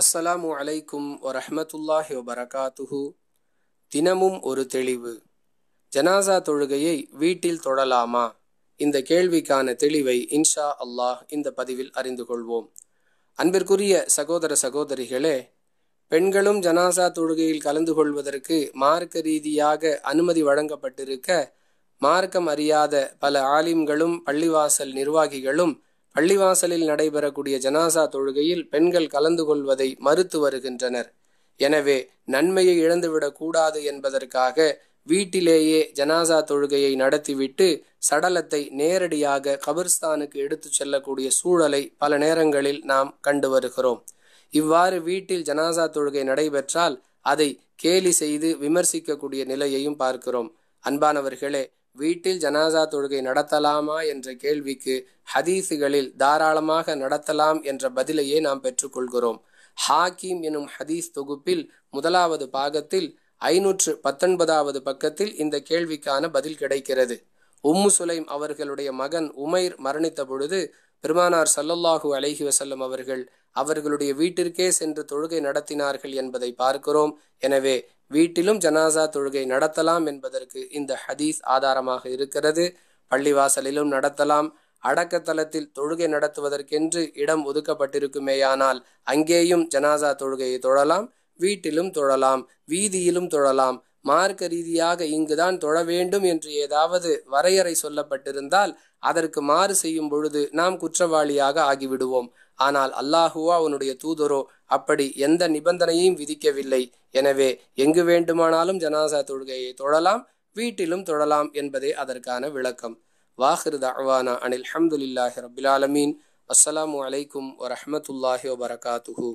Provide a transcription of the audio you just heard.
அஸ்ஸலாமு அலைக்கும் வரஹமத்துல்லாஹி வபரகாத்துஹு தினமும் ஒரு தெளிவு ஜனாசா தொழுகையை வீட்டில் தொடலாமா இந்த கேள்விக்கான தெளிவை இன்ஷா அல்லாஹ் இந்த பதிவில் அறிந்து கொள்வோம் அன்பிற்குரிய சகோதர சகோதரிகளே பெண்களும் ஜனாசா தொழுகையில் கலந்து கொள்வதற்கு மார்க்க ரீதியாக அனுமதி வழங்கப்பட்டிருக்க மார்க்கம் அறியாத பல ஆலிம்களும் பள்ளிவாசல் நிர்வாகிகளும் பள்ளிவாசலில் நடைபெறக்கூடிய ஜனாசா தொழுகையில் பெண்கள் கலந்து கொள்வதை மறுத்து வருகின்றனர் எனவே நன்மையை இழந்துவிடக்கூடாது என்பதற்காக வீட்டிலேயே ஜனாசா தொழுகையை நடத்திவிட்டு சடலத்தை நேரடியாக கபிர்ஸ்தானுக்கு எடுத்துச் செல்லக்கூடிய சூழலை பல நேரங்களில் நாம் கண்டு வருகிறோம் இவ்வாறு வீட்டில் ஜனாசா தொழுகை நடைபெற்றால் அதை கேலி செய்து விமர்சிக்கக்கூடிய நிலையையும் பார்க்கிறோம் அன்பானவர்களே வீட்டில் ஜனாசா தொழுகை நடத்தலாமா என்ற கேள்விக்கு ஹதீஸுகளில் தாராளமாக நடத்தலாம் என்ற பதிலையே நாம் பெற்றுக்கொள்கிறோம் ஹாக்கிம் எனும் ஹதீஸ் தொகுப்பில் முதலாவது பாகத்தில் ஐநூற்று பத்தொன்பதாவது பக்கத்தில் இந்த கேள்விக்கான பதில் கிடைக்கிறது உம்மு சுலைம் அவர்களுடைய மகன் உமைர் மரணித்த பொழுது பெருமானார் சல்லல்லாஹு அலஹி வசல்லம் அவர்கள் அவர்களுடைய வீட்டிற்கே சென்று தொழுகை நடத்தினார்கள் என்பதை பார்க்கிறோம் எனவே வீட்டிலும் ஜனாசா தொழுகை நடத்தலாம் என்பதற்கு இந்த ஹதீஸ் ஆதாரமாக இருக்கிறது பள்ளிவாசலிலும் நடத்தலாம் அடக்கத்தலத்தில் தொழுகை நடத்துவதற்கென்று இடம் ஒதுக்கப்பட்டிருக்குமேயானால் அங்கேயும் ஜனாசா தொழுகையை தொழலாம் வீட்டிலும் தொழலாம் வீதியிலும் தொழலாம் மார்க்க ரீதியாக இங்குதான் தொழ வேண்டும் என்று ஏதாவது வரையறை சொல்லப்பட்டிருந்தால் அதற்கு மாறு செய்யும் பொழுது நாம் குற்றவாளியாக ஆகிவிடுவோம் ஆனால் அல்லாஹுவா அவனுடைய தூதரோ அப்படி எந்த நிபந்தனையும் விதிக்கவில்லை எனவே எங்கு வேண்டுமானாலும் ஜனாசா தொழுகையை தொழலாம் வீட்டிலும் தொழலாம் என்பதே அதற்கான விளக்கம் வாஹிரு தஹ்வானா அனில் ரபுல் ரபிலாலமீன் அஸ்ஸலாமு அலைக்கும் வரமத்துல்லாஹி வபரகாத்துஹூ